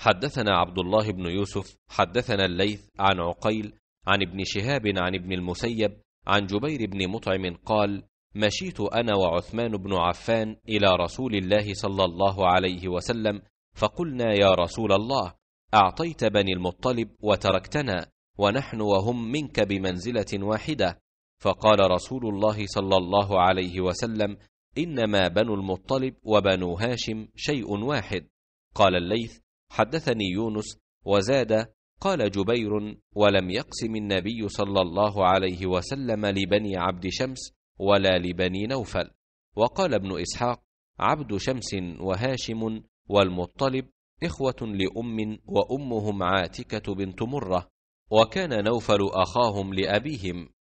حدثنا عبد الله بن يوسف حدثنا الليث عن عقيل عن ابن شهاب عن ابن المسيب عن جبير بن مطعم قال مشيت انا وعثمان بن عفان الى رسول الله صلى الله عليه وسلم فقلنا يا رسول الله اعطيت بني المطلب وتركتنا ونحن وهم منك بمنزله واحده فقال رسول الله صلى الله عليه وسلم انما بنو المطلب وبنو هاشم شيء واحد قال الليث حدثني يونس وزاد قال جبير ولم يقسم النبي صلى الله عليه وسلم لبني عبد شمس ولا لبني نوفل وقال ابن اسحاق عبد شمس وهاشم والمطلب اخوه لام وامهم عاتكه بنت مره وكان نوفل اخاهم لابيهم